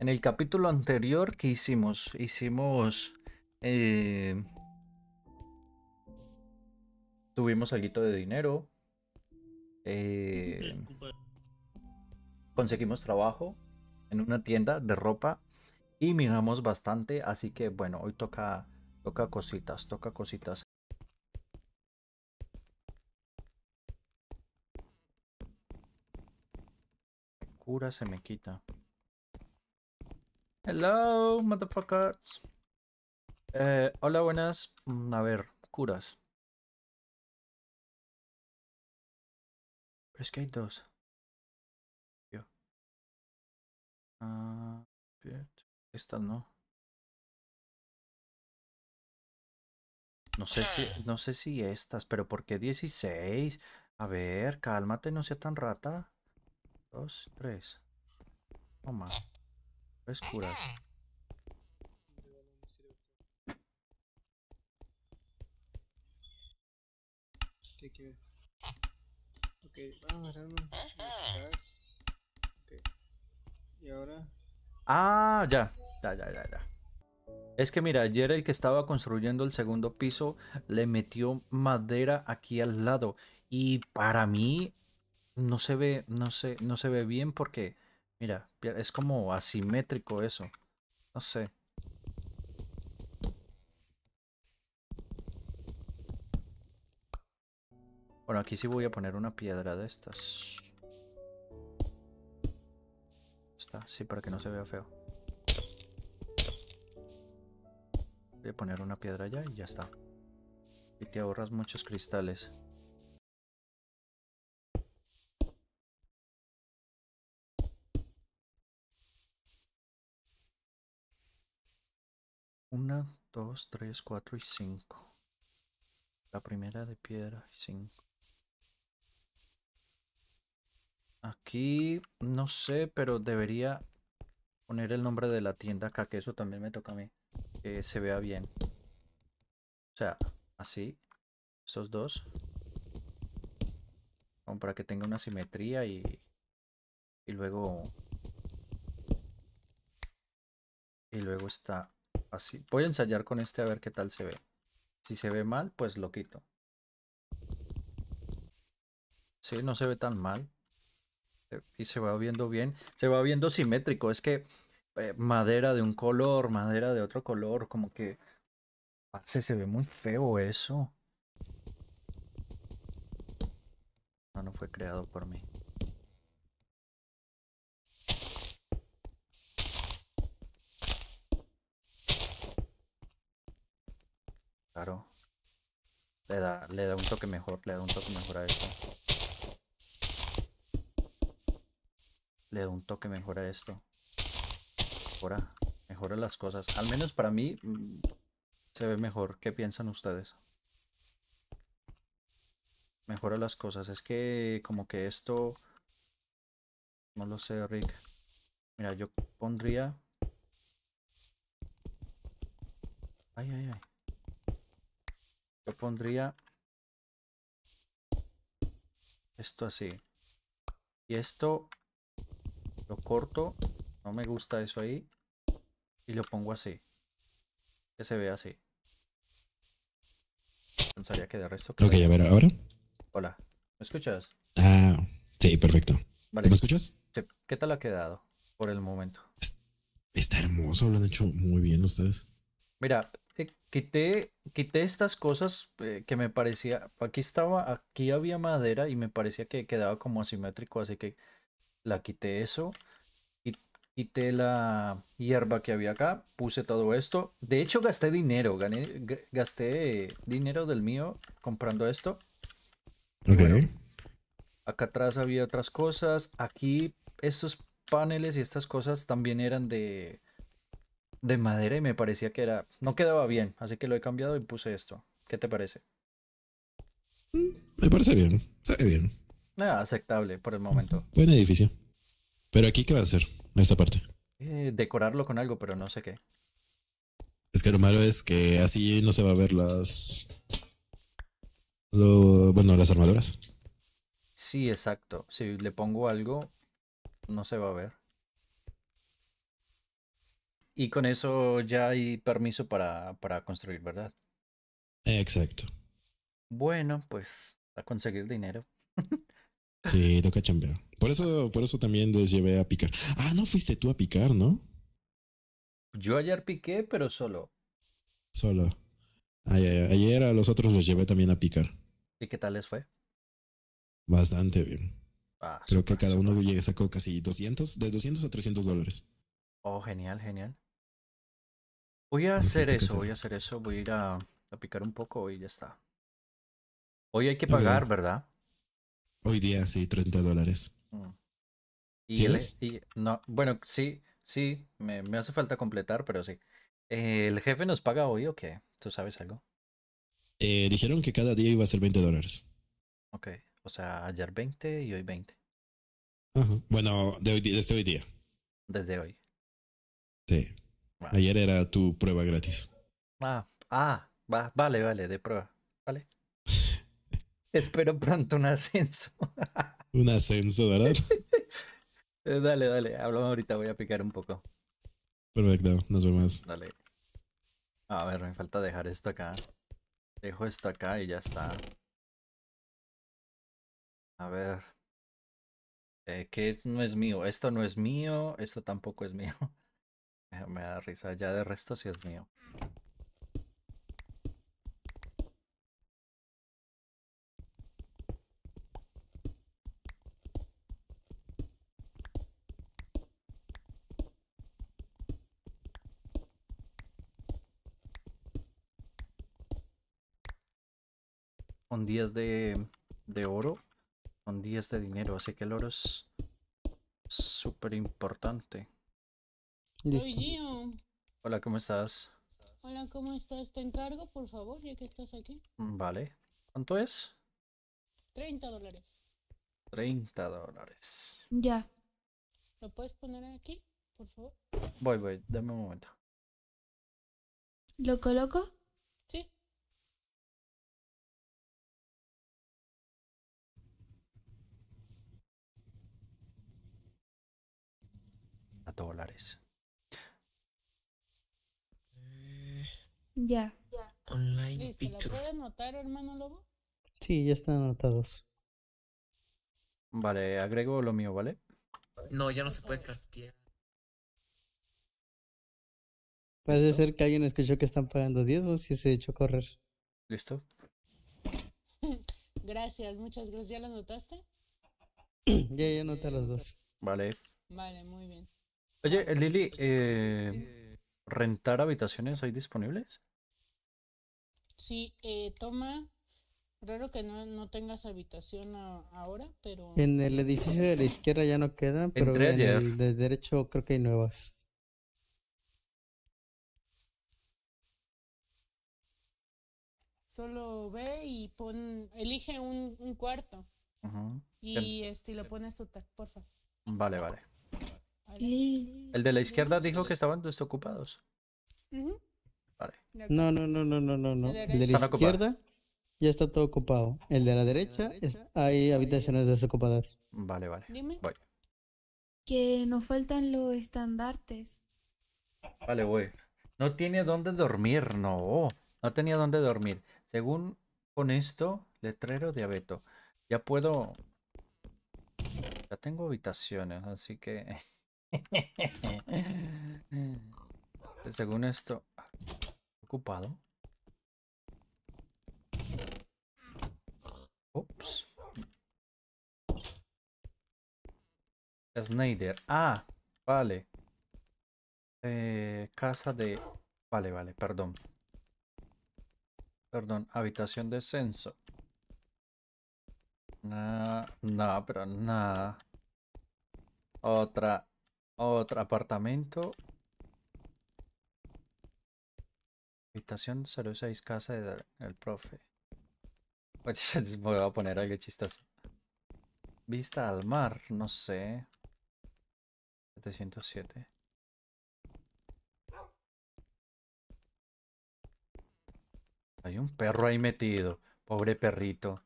En el capítulo anterior que hicimos, hicimos... Eh, tuvimos algo de dinero. Eh, conseguimos trabajo en una tienda de ropa y miramos bastante, así que bueno, hoy toca, toca cositas, toca cositas. Cura se me quita. Hello, motherfuckers. Eh, hola, buenas. Mm, a ver, curas. Pero es que hay dos. Yo. Ah, esta no. No sé si, no sé si estas, pero ¿por qué 16? A ver, cálmate, no sea tan rata. Dos, tres. Toma. Ah, ya. Ya, ya, ya, ya. Es que mira, ayer el que estaba construyendo el segundo piso le metió madera aquí al lado. Y para mí no se ve, no se, no se ve bien porque Mira, es como asimétrico eso. No sé. Bueno, aquí sí voy a poner una piedra de estas. Está, sí, para que no se vea feo. Voy a poner una piedra allá y ya está. Y te ahorras muchos cristales. Una, 2, 3, 4 y 5. La primera de piedra, cinco. Aquí, no sé, pero debería poner el nombre de la tienda acá, que eso también me toca a mí. Que se vea bien. O sea, así. Estos dos. para que tenga una simetría y, y luego... Y luego está Así. Voy a ensayar con este a ver qué tal se ve. Si se ve mal, pues lo quito. Sí, no se ve tan mal. Eh, y se va viendo bien. Se va viendo simétrico. Es que eh, madera de un color, madera de otro color, como que... Se, se ve muy feo eso. No, no fue creado por mí. Le da, le da un toque mejor, le da un toque mejor a esto. Le da un toque mejor a esto. Mejora, mejora las cosas. Al menos para mí mm, se ve mejor. ¿Qué piensan ustedes? Mejora las cosas. Es que como que esto... No lo sé, Rick. Mira, yo pondría... Ay, ay, ay. Yo pondría esto así. Y esto lo corto. No me gusta eso ahí. Y lo pongo así. Que se vea así. Pensaría que de resto... Creo. Ok, ya ver, ¿ahora? Hola, ¿me escuchas? Ah, sí, perfecto. me escuchas? ¿Qué tal ha quedado por el momento? Está hermoso, lo han hecho muy bien ustedes. Mira, quité, estas cosas eh, que me parecía, aquí estaba, aquí había madera y me parecía que quedaba como asimétrico, así que la quité eso, quité la hierba que había acá, puse todo esto, de hecho gasté dinero, gasté dinero del mío comprando esto. acá atrás había otras cosas, aquí estos paneles y estas cosas también eran de de madera y me parecía que era no quedaba bien, así que lo he cambiado y puse esto. ¿Qué te parece? Me parece bien, se ve bien. nada ah, aceptable por el momento. Buen edificio. Pero aquí qué va a hacer esta parte? Eh, decorarlo con algo, pero no sé qué. Es que lo malo es que así no se va a ver las lo, bueno, las armaduras. Sí, exacto. Si le pongo algo no se va a ver. Y con eso ya hay permiso para, para construir, ¿verdad? Exacto. Bueno, pues a conseguir dinero. sí, toca chambear. Por eso, por eso también les llevé a picar. Ah, no fuiste tú a picar, ¿no? Yo ayer piqué, pero solo. Solo. Ayer, a los otros los llevé también a picar. ¿Y qué tal les fue? Bastante bien. Ah, Creo que cada uno super. sacó casi 200, de 200 a 300 dólares. Oh, genial, genial. Voy a hacer eso, voy a hacer eso, voy a ir a, picar un poco y ya está. Hoy hay que pagar, ¿verdad? Hoy día sí, 30 dólares. Mm. Y, ¿Tienes? no, bueno, sí, sí, me, hace falta completar, pero sí. Eh, ¿El jefe nos paga hoy o qué? ¿Tú sabes algo? Eh, dijeron que cada día iba a ser 20 dólares. Ok, o sea, ayer 20 y hoy 20. Bueno, de desde este hoy día. Desde hoy. Sí. Ayer era tu prueba gratis. Ah, ah, va, vale, vale, de prueba. Vale. Espero pronto un ascenso. un ascenso, ¿verdad? Eh, dale, dale, hablamos ahorita, voy a picar un poco. Perfecto, nos vemos. Dale. A ver, me falta dejar esto acá. Dejo esto acá y ya está. A ver. Eh, es? no es mío. Esto no es mío. Esto tampoco es mío. Eh, me da risa. Ya de resto si es mío. Con días de, oro, con días de dinero, así que el oro es súper importante. Hola, ¿cómo estás? Hola, ¿cómo estás? Te encargo, por favor, ya que estás aquí. Mm, vale. ¿Cuánto es? 30 dólares. 30 dólares. Ya. ¿Lo puedes poner aquí, por favor? Voy, voy, dame un momento. ¿Lo coloco? Sí. A dólares. Ya. ya. Online ¿Se ¿Lo puede anotar, hermano Lobo? Sí, ya están anotados. Vale, agrego lo mío, ¿vale? No, ya no se puede craftear. Parece ser que alguien escuchó que están pagando diezmos y se echó a correr. ¿Listo? gracias, muchas gracias. ¿Ya lo notaste? ya, ya anoté a los dos. Vale. Vale, muy bien. Oye, ah, Lili, eh... eh rentar habitaciones hay disponibles? Sí, eh, toma. Raro que no, no tengas habitación ahora, pero. En el edificio de la izquierda ya no quedan, pero en el de derecho creo que hay nuevas. Solo ve y pon, elige un, un cuarto. Y este, lo pones tu tag, porfa. Vale, vale. El de la izquierda dijo que estaban desocupados. vale. No, no, no, no, no, no, El de la izquierda ya está todo ocupado. El de la derecha, hay habitaciones desocupadas. Vale, vale. Que nos faltan los estandartes. Vale, voy. No tiene dónde dormir, no. No tenía dónde dormir. Según con esto, letrero de Ya puedo... Ya tengo habitaciones, así que... Eh, según esto... Ocupado. Snyder. Ah, vale. Eh, casa de... Vale, vale, perdón. Perdón, habitación de censo. Nah, pero nada. Otra otro apartamento. Habitación 06, casa del profe. Pues voy a poner algo chistoso. Vista al mar, no sé. 707. Hay un perro ahí metido. Pobre perrito.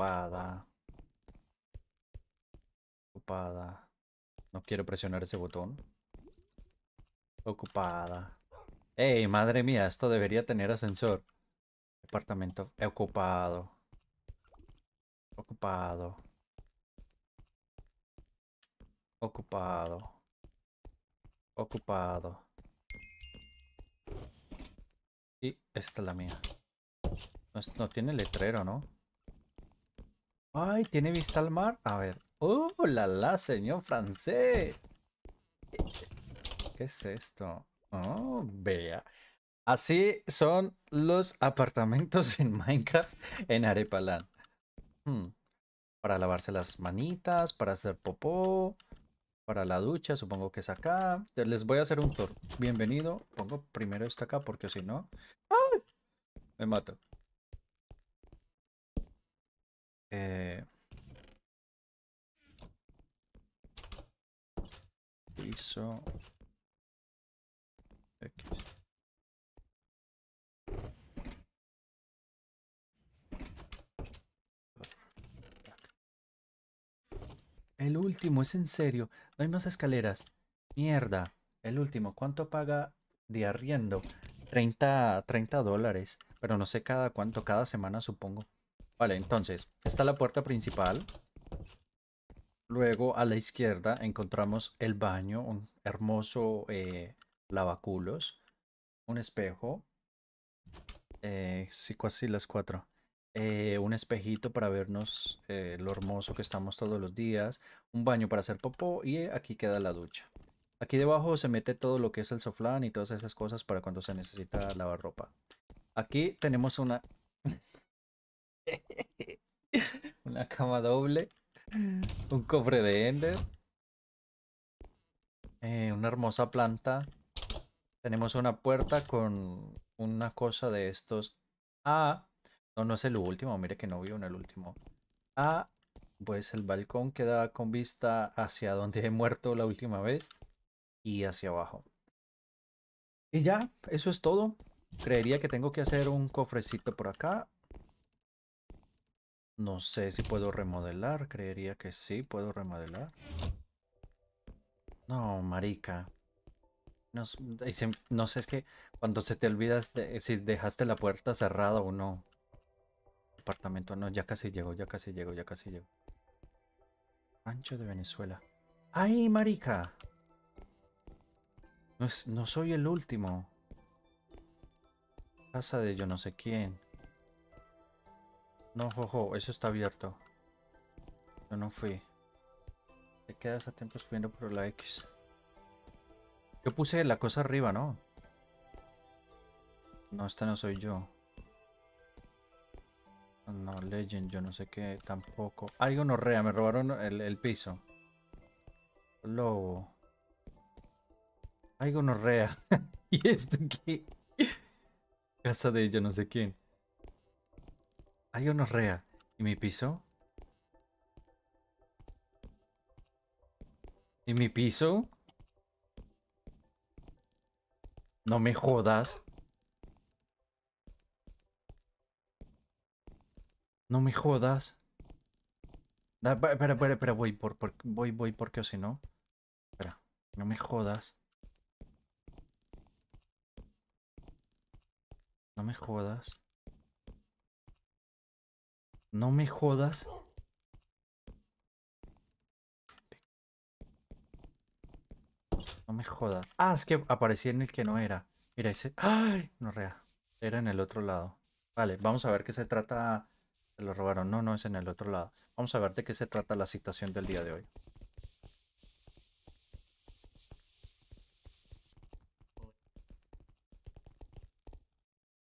Ocupada. Ocupada. No quiero presionar ese botón. Ocupada. ¡Ey, madre mía! Esto debería tener ascensor. Departamento ocupado. Ocupado. Ocupado. Ocupado. Y esta es la mía. No, no tiene letrero, ¿no? Ay, ¿tiene vista al mar? A ver. ¡Oh, la la, señor francés! ¿Qué es esto? Oh, vea. Así son los apartamentos en Minecraft en Arepalán. Hmm. Para lavarse las manitas, para hacer popó, para la ducha, supongo que es acá. Les voy a hacer un tour. Bienvenido. Pongo primero esto acá porque si no... ¡Ay! Me mato. Eh, El último, es en serio. No hay más escaleras. Mierda. El último, ¿cuánto paga de arriendo? 30, 30 dólares. Pero no sé cada cuánto, cada semana supongo. Vale, entonces, está la puerta principal. Luego a la izquierda encontramos el baño, un hermoso eh, lavaculos, un espejo. Eh, sí, casi las cuatro. Eh, un espejito para vernos lo hermoso que estamos todos los días, un baño para hacer popó y aquí queda la ducha. Aquí debajo se mete todo lo que es el soflán y todas esas cosas para cuando se necesita lavar ropa. Aquí tenemos una Una cama doble. Mm. Un cofre de Ender. Eh, una hermosa planta. Tenemos una puerta con una cosa de estos. Ah, no, no es el último. Mire que no vio en el último. Ah, pues el balcón queda con vista hacia donde he muerto la última vez y hacia abajo. Y ya, eso es todo. Creería que tengo que hacer un cofrecito por acá no sé si puedo remodelar. Creería que sí puedo remodelar. No, marica. Mm, no, sé, es que cuando se te olvidas de, si dejaste la puerta cerrada o no. Apartamento. no, ya casi llego, ya casi llego, ya casi llego. Ancho de Venezuela. ¡Ay, marica! No, no soy el último. Casa de yo no sé quién. No, jojo, eso está abierto. Yo no fui. Te quedas a tiempo subiendo por la X. Yo puse la cosa arriba, ¿no? No, esta no soy yo. No, Legend, yo no sé qué, tampoco. Algo rea, me robaron el, piso. Lobo. Algo rea. ¿Y esto qué? Casa de yo no sé quién. Hay rea. ¿Y mi piso? ¿Y mi piso? No me jodas. No me jodas. espera, espera, espera, voy, por, por, voy, voy, porque o si no. Espera, no me jodas. No me jodas. No me jodas. No me jodas. Ah, es que aparecía en el que no era. Mira ese. ¡Ay! No rea. Era en el otro lado. Vale, vamos a ver qué se trata. Se lo robaron. No, no, es en el otro lado. Vamos a ver de qué se trata la situación del día de hoy.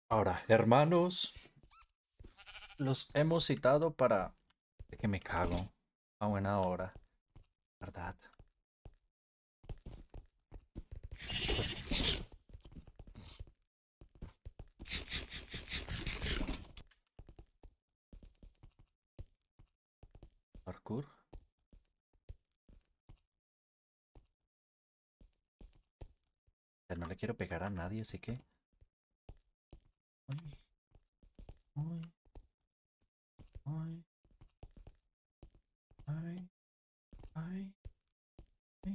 Ahora, hermanos, los hemos citado para... Que me cago. A buena hora. ¿Verdad? Parkour. Ya no le quiero pegar a nadie, así que... I, I, I, I.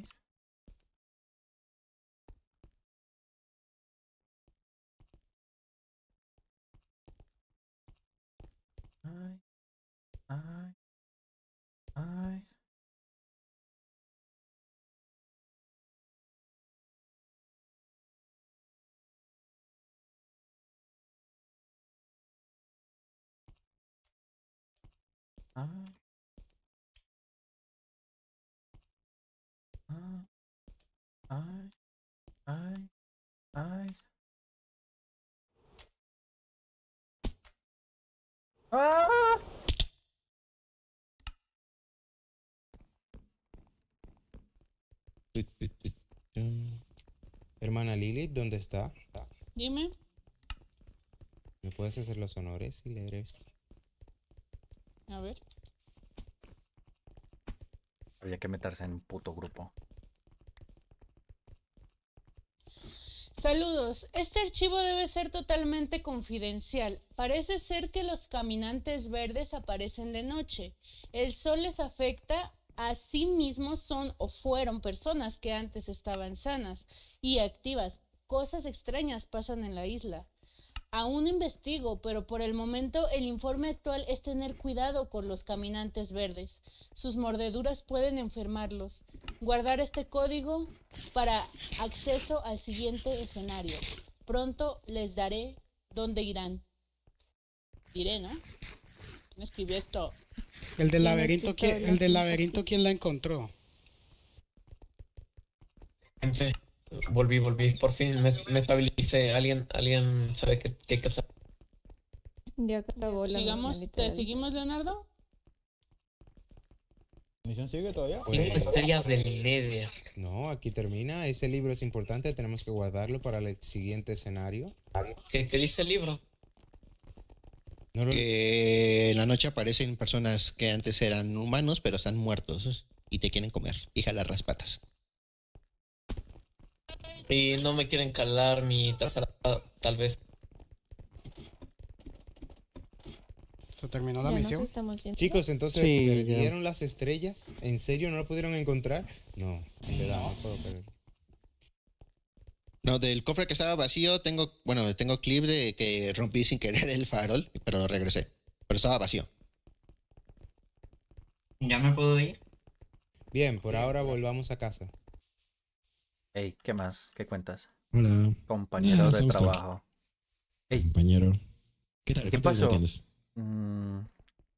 I, I, I. Hermana Lily, ¿dónde está? Dime. ¿Me puedes hacer los honores y leer esto? A ver. Habría que meterse en un puto grupo. Saludos. Este archivo debe ser totalmente confidencial. Parece ser que los caminantes verdes aparecen de noche. El sol les afecta. mismo son o fueron personas que antes estaban sanas y activas. Cosas extrañas pasan en la isla. Aún investigo, pero por el momento el informe actual es tener cuidado con los caminantes verdes. Sus mordeduras pueden enfermarlos. Guardar este código para acceso al siguiente escenario. Pronto les daré dónde irán. Iré, ¿no? ¿Quién escribió esto? El del laberinto, ¿quién, el laberinto, la encontró? Volví, volví. Por fin me, me estabilicé. Alguien, alguien sabe qué, qué hay que hacer. Ya Sigamos, ¿Te seguimos, Leonardo? ¿Misión sigue todavía? historia del No, aquí termina. Ese libro es importante. Tenemos que guardarlo para el siguiente escenario. ¿Qué, dice el libro? en la noche aparecen personas que antes eran humanos, pero están muertos y te quieren comer. hija las raspatas. Y no me quieren calar mi trazada, tal vez. ¿Se terminó la misión? Chicos, entonces, ¿perdieron las estrellas? ¿En serio no lo pudieron encontrar? No, verdad, no. puedo creer. No, del cofre que estaba vacío, tengo, bueno, tengo clip de que rompí sin querer el farol, pero lo regresé. Pero estaba vacío. ¿Ya me puedo ir? Bien, por ahora volvamos a casa. Hey, ¿qué más? ¿Qué cuentas? Hola. Compañero ah, de trabajo. Compañero. ¿Qué tal? ¿Qué pasó? Mm,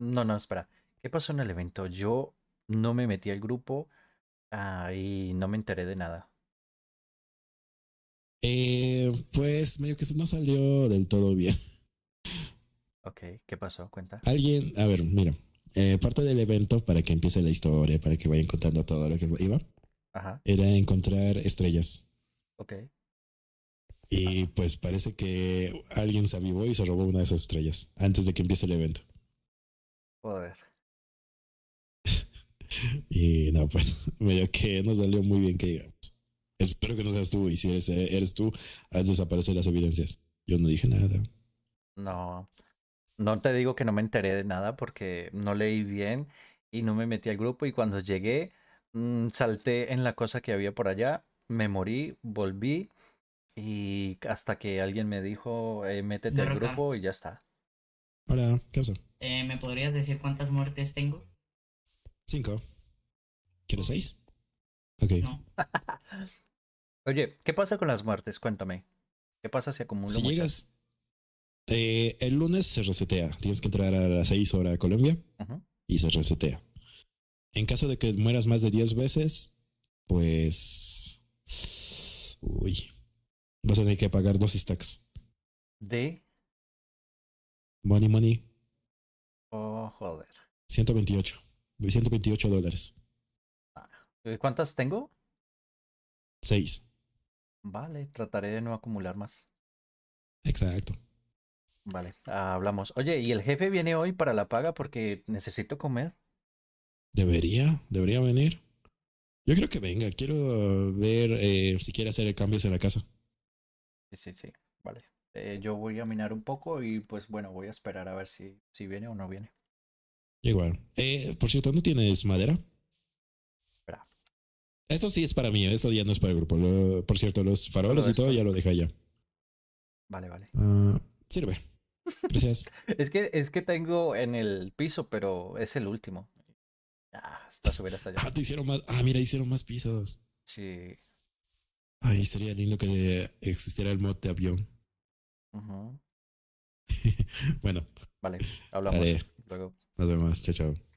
no, no, espera. ¿Qué pasó en el evento? Yo no me metí al grupo ah, y no me enteré de nada. Eh, pues medio que no salió del todo bien. Ok, ¿qué pasó? Cuenta. Alguien, a ver, mira. Eh, parte del evento para que empiece la historia, para que vayan contando todo lo que iba era encontrar estrellas. Ok. Y pues parece que alguien se avivó y se robó una de esas estrellas antes de que empiece el evento. Joder. y no, pues medio que nos salió muy bien que digamos. Espero que no seas tú y si eres, eres tú, haz desaparecer las evidencias. Yo no dije nada. No, no te digo que no me enteré de nada porque no leí bien y no me metí al grupo y cuando llegué Mm, salté en la cosa que había por allá, me morí, volví y hasta que alguien me dijo, eh, métete al grupo y ya está. Hola, ¿qué pasa? Eh, ¿Me podrías decir cuántas muertes tengo? Cinco. ¿Quieres seis? Ok. Oye, ¿qué pasa con las muertes? Cuéntame. ¿Qué pasa si muchas? Si llegas... Eh, el lunes se resetea. Tienes que entrar a las seis horas de Colombia y se resetea. En caso de que mueras más de 10 veces, pues... Uy. Vas a tener que pagar dos stacks. ¿De? Money, money. Oh, joder. 128. 128 dólares. Ah, ¿Cuántas tengo? Seis. Vale, trataré de no acumular más. Exacto. Vale, hablamos. Oye, ¿y el jefe viene hoy para la paga porque necesito comer? Debería, debería venir. Yo creo que venga, quiero ver eh, si quiere hacer cambios en la casa. Sí, sí, sí, vale. Eh, yo voy a minar un poco y pues bueno, voy a esperar a ver si, si viene o no viene. Igual. Eh, por cierto, ¿no tienes madera? Espera. Esto sí es para mí, ¿eh? esto ya no es para el grupo. por cierto, los faroles y todo ya lo deja ya. Vale, vale. Ah, sirve. Gracias. es, que, es que tengo en el piso, pero es el último. Ah, está subir hasta allá. Ah, te hicieron más. Ah, mira, hicieron más pisos. Sí. Ahí sería lindo que existiera el mod de avión. bueno. Vale, hablamos. Luego. Nos vemos. Chao, chao.